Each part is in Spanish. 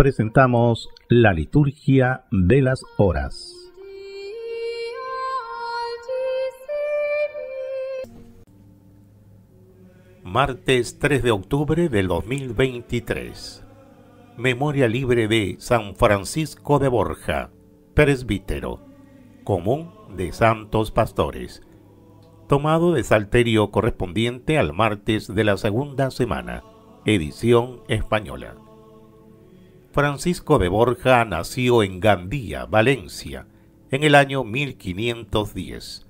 presentamos la liturgia de las horas. Martes 3 de octubre del 2023. Memoria libre de San Francisco de Borja, presbítero, común de santos pastores. Tomado de salterio correspondiente al martes de la segunda semana, edición española. Francisco de Borja nació en Gandía, Valencia, en el año 1510.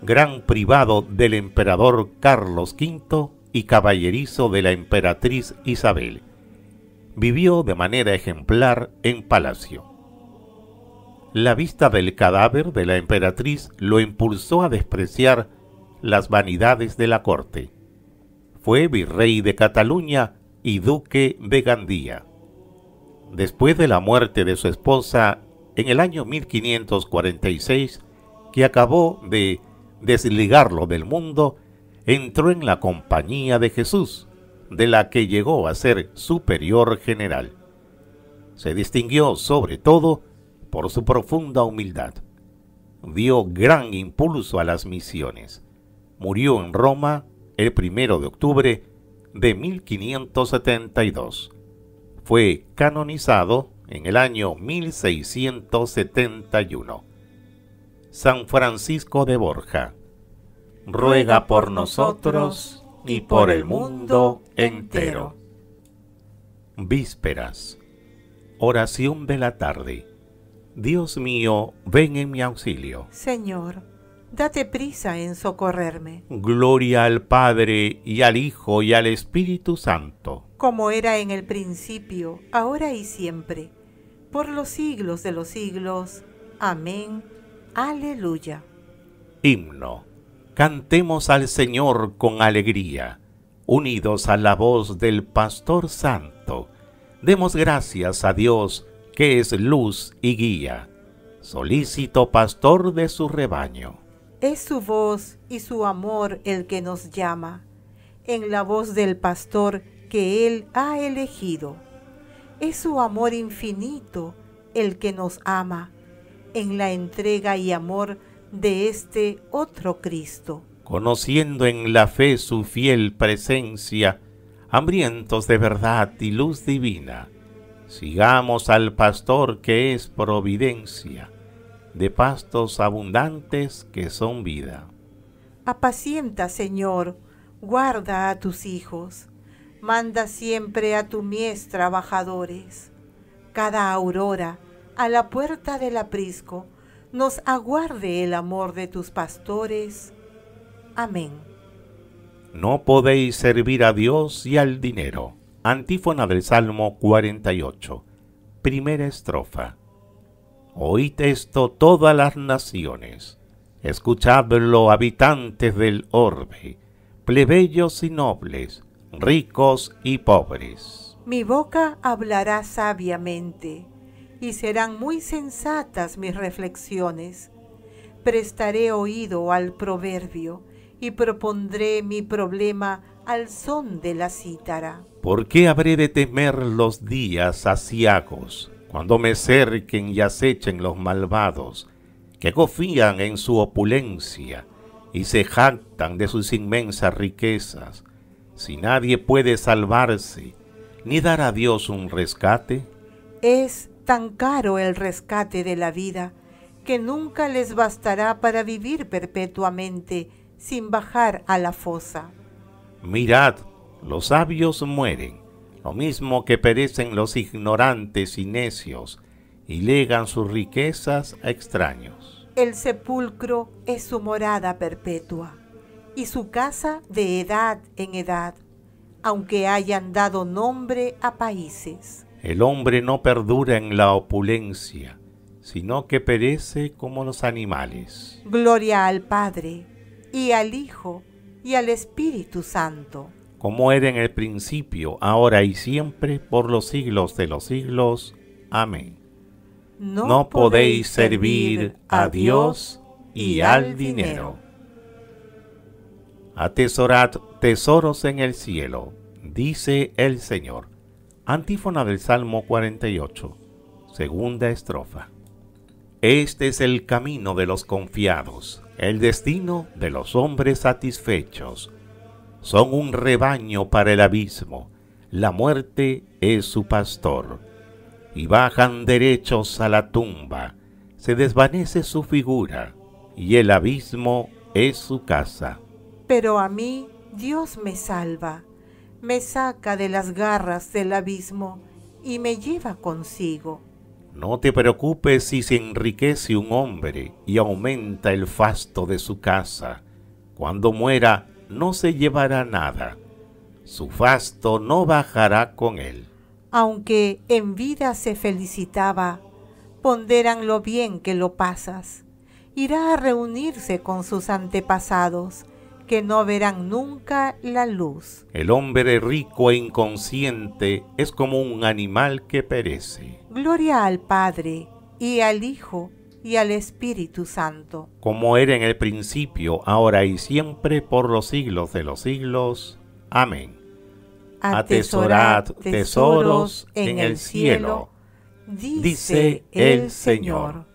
Gran privado del emperador Carlos V y caballerizo de la emperatriz Isabel. Vivió de manera ejemplar en palacio. La vista del cadáver de la emperatriz lo impulsó a despreciar las vanidades de la corte. Fue virrey de Cataluña y duque de Gandía. Después de la muerte de su esposa en el año 1546, que acabó de desligarlo del mundo, entró en la compañía de Jesús, de la que llegó a ser superior general. Se distinguió sobre todo por su profunda humildad. Dio gran impulso a las misiones. Murió en Roma el primero de octubre de 1572 fue canonizado en el año 1671. San Francisco de Borja, ruega por nosotros y por el mundo entero. Vísperas. Oración de la tarde. Dios mío, ven en mi auxilio. Señor date prisa en socorrerme. Gloria al Padre y al Hijo y al Espíritu Santo. Como era en el principio, ahora y siempre, por los siglos de los siglos. Amén. Aleluya. Himno. Cantemos al Señor con alegría, unidos a la voz del Pastor Santo. Demos gracias a Dios, que es luz y guía, solícito pastor de su rebaño. Es su voz y su amor el que nos llama, en la voz del pastor que Él ha elegido. Es su amor infinito el que nos ama, en la entrega y amor de este otro Cristo. Conociendo en la fe su fiel presencia, hambrientos de verdad y luz divina, sigamos al pastor que es providencia de pastos abundantes que son vida. Apacienta, Señor, guarda a tus hijos, manda siempre a tu mies trabajadores. Cada aurora, a la puerta del aprisco, nos aguarde el amor de tus pastores. Amén. No podéis servir a Dios y al dinero. Antífona del Salmo 48. Primera estrofa. Oíd esto todas las naciones, escuchadlo habitantes del orbe, plebeyos y nobles, ricos y pobres. Mi boca hablará sabiamente, y serán muy sensatas mis reflexiones. Prestaré oído al proverbio, y propondré mi problema al son de la cítara. ¿Por qué habré de temer los días asiacos? cuando me cerquen y acechen los malvados, que confían en su opulencia y se jactan de sus inmensas riquezas, si nadie puede salvarse ni dar a Dios un rescate? Es tan caro el rescate de la vida que nunca les bastará para vivir perpetuamente sin bajar a la fosa. Mirad, los sabios mueren lo mismo que perecen los ignorantes y necios, y legan sus riquezas a extraños. El sepulcro es su morada perpetua, y su casa de edad en edad, aunque hayan dado nombre a países. El hombre no perdura en la opulencia, sino que perece como los animales. Gloria al Padre, y al Hijo, y al Espíritu Santo como era en el principio, ahora y siempre, por los siglos de los siglos. Amén. No, podéis servir a Dios y al dinero. Atesorad tesoros en el cielo, dice el Señor. Antífona del Salmo 48, segunda estrofa. Este es el camino de los confiados, el destino de los hombres satisfechos son un rebaño para el abismo, la muerte es su pastor. Y bajan derechos a la tumba, se desvanece su figura, y el abismo es su casa. Pero a mí Dios me salva, me saca de las garras del abismo y me lleva consigo. No te preocupes si se enriquece un hombre y aumenta el fasto de su casa. Cuando muera, no se llevará nada, su fasto no bajará con él. Aunque en vida se felicitaba, ponderan lo bien que lo pasas. Irá a reunirse con sus antepasados, que no verán nunca la luz. El hombre rico e inconsciente es como un animal que perece. Gloria al Padre y al Hijo y al Espíritu Santo. Como era en el principio, ahora y siempre, por los siglos de los siglos. Amén. Atesorad tesoros en el cielo, dice el Señor.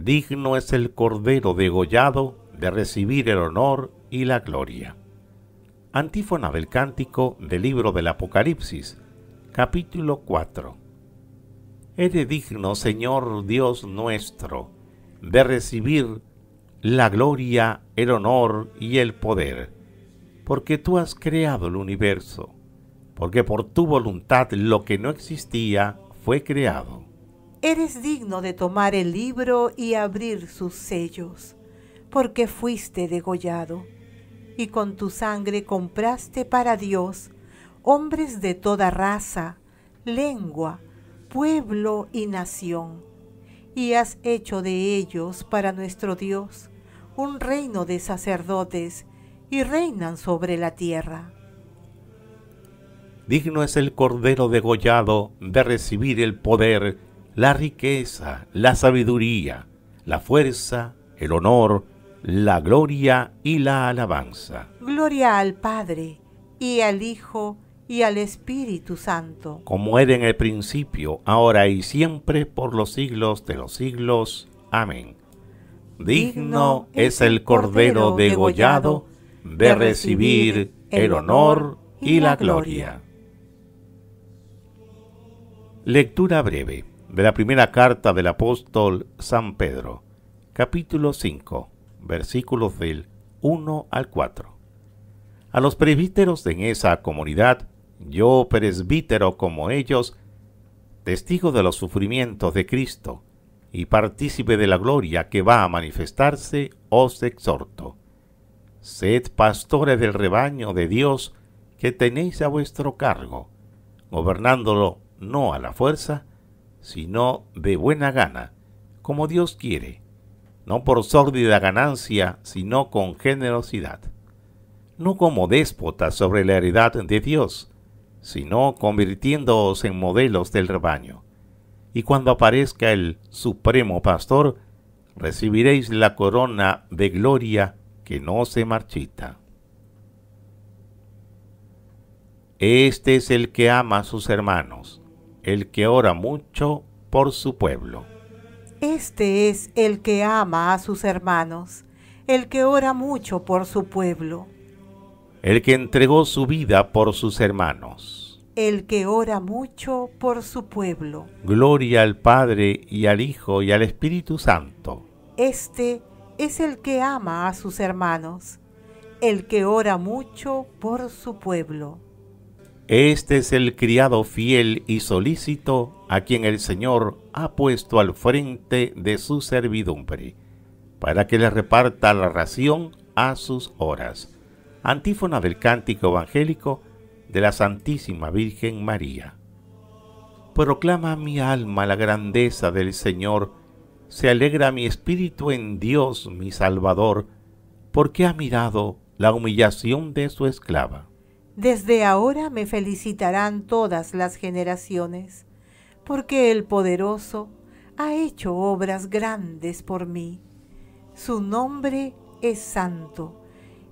Digno es el Cordero degollado de recibir el honor y la gloria. Antífona del cántico del libro del Apocalipsis, capítulo 4 eres digno, Señor Dios nuestro, de recibir la gloria, el honor y el poder, porque tú has creado el universo, porque por tu voluntad lo que no existía fue creado. Eres digno de tomar el libro y abrir sus sellos, porque fuiste degollado, y con tu sangre compraste para Dios hombres de toda raza, lengua, pueblo y nación, y has hecho de ellos para nuestro Dios un reino de sacerdotes, y reinan sobre la tierra. Digno es el Cordero degollado de recibir el poder, la riqueza, la sabiduría, la fuerza, el honor, la gloria y la alabanza. Gloria al Padre, y al Hijo, y al Espíritu Santo. Como era en el principio, ahora y siempre, por los siglos de los siglos. Amén. Digno es el Cordero degollado de recibir el honor y la gloria. Lectura breve de la primera carta del apóstol San Pedro, capítulo 5, versículos del 1 al 4. A los presbíteros en esa comunidad yo presbítero como ellos, testigo de los sufrimientos de Cristo y partícipe de la gloria que va a manifestarse, os exhorto. Sed pastores del rebaño de Dios que tenéis a vuestro cargo, gobernándolo no a la fuerza, sino de buena gana, como Dios quiere, no por sórdida ganancia, sino con generosidad, no como déspotas sobre la heredad de Dios, sino convirtiéndoos en modelos del rebaño. Y cuando aparezca el Supremo Pastor, recibiréis la corona de gloria que no se marchita. Este es el que ama a sus hermanos, el que ora mucho por su pueblo. Este es el que ama a sus hermanos, el que ora mucho por su pueblo el que entregó su vida por sus hermanos, el que ora mucho por su pueblo. Gloria al Padre y al Hijo y al Espíritu Santo. Este es el que ama a sus hermanos, el que ora mucho por su pueblo. Este es el criado fiel y solícito a quien el Señor ha puesto al frente de su servidumbre, para que le reparta la ración a sus horas antífona del cántico evangélico de la Santísima Virgen María. Proclama mi alma la grandeza del Señor, se alegra mi espíritu en Dios mi Salvador, porque ha mirado la humillación de su esclava. Desde ahora me felicitarán todas las generaciones, porque el poderoso ha hecho obras grandes por mí. Su nombre es santo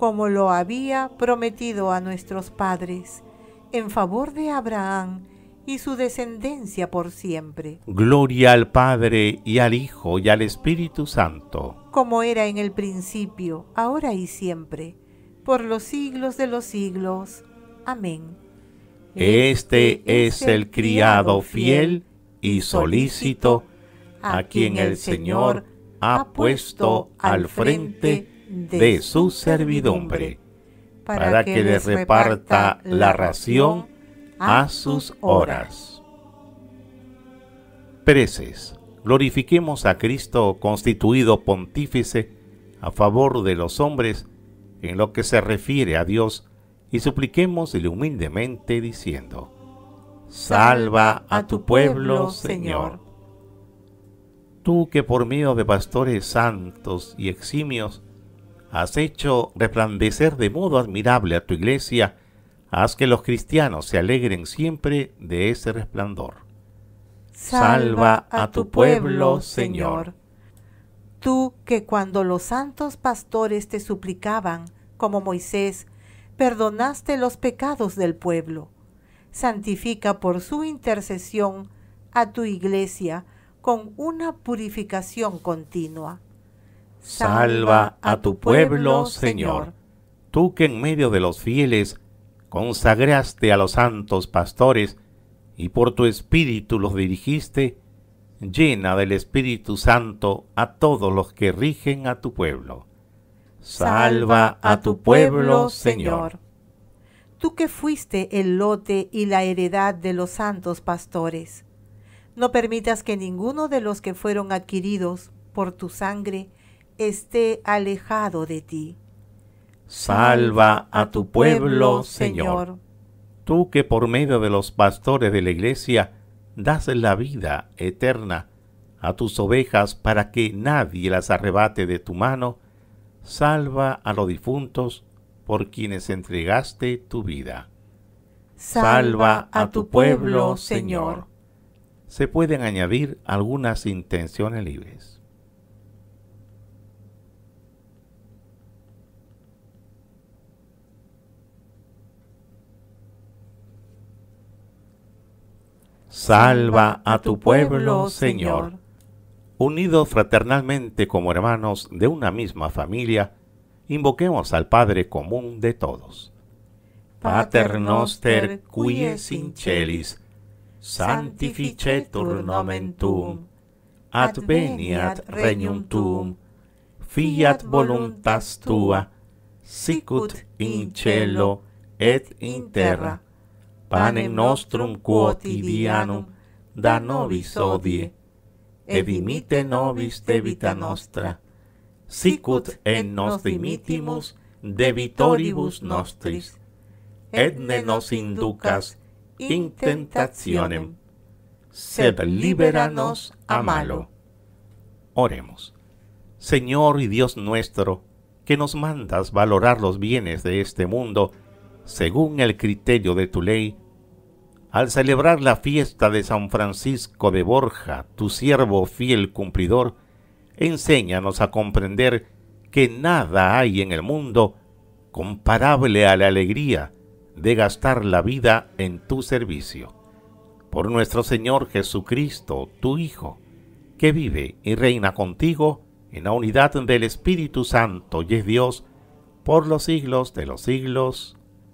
como lo había prometido a nuestros padres, en favor de Abraham y su descendencia por siempre. Gloria al Padre y al Hijo y al Espíritu Santo. Como era en el principio, ahora y siempre, por los siglos de los siglos. Amén. Este, este es el criado fiel y solícito, a quien el Señor ha puesto al frente de su servidumbre, para que le reparta la ración a sus horas. Preces, glorifiquemos a Cristo constituido pontífice a favor de los hombres en lo que se refiere a Dios y supliquémosle humildemente diciendo, Salva a tu pueblo, Señor. Tú que por medio de pastores santos y eximios has hecho resplandecer de modo admirable a tu iglesia, haz que los cristianos se alegren siempre de ese resplandor. Salva a tu pueblo, Señor. Tú que cuando los santos pastores te suplicaban, como Moisés, perdonaste los pecados del pueblo. Santifica por su intercesión a tu iglesia con una purificación continua Salva a tu pueblo, Señor, tú que en medio de los fieles consagraste a los santos pastores y por tu espíritu los dirigiste, llena del Espíritu Santo a todos los que rigen a tu pueblo. Salva a tu pueblo, Señor. Tú que fuiste el lote y la heredad de los santos pastores, no permitas que ninguno de los que fueron adquiridos por tu sangre esté alejado de ti. Salva a tu pueblo, Señor. Tú que por medio de los pastores de la iglesia das la vida eterna a tus ovejas para que nadie las arrebate de tu mano, salva a los difuntos por quienes entregaste tu vida. Salva a tu pueblo, Señor. Se pueden añadir algunas intenciones libres. Salva a tu pueblo, Señor. Unidos fraternalmente como hermanos de una misma familia, invoquemos al Padre común de todos. Pater noster quies in celis, santificetur nomen tuum, adveniat regnum fiat voluntas tua, sicut in cielo et in terra pane nostrum quotidianum da nobis odie, et dimite nobis debita nostra, sicut en nos dimitimus debitoribus nostris, et ne nos inducas in tentationem, sed liberanos a malo. Oremos. Señor y Dios nuestro, que nos mandas valorar los bienes de este mundo, según el criterio de tu ley, al celebrar la fiesta de San Francisco de Borja, tu siervo fiel cumplidor, enséñanos a comprender que nada hay en el mundo comparable a la alegría de gastar la vida en tu servicio. Por nuestro Señor Jesucristo, tu Hijo, que vive y reina contigo en la unidad del Espíritu Santo y es Dios, por los siglos de los siglos.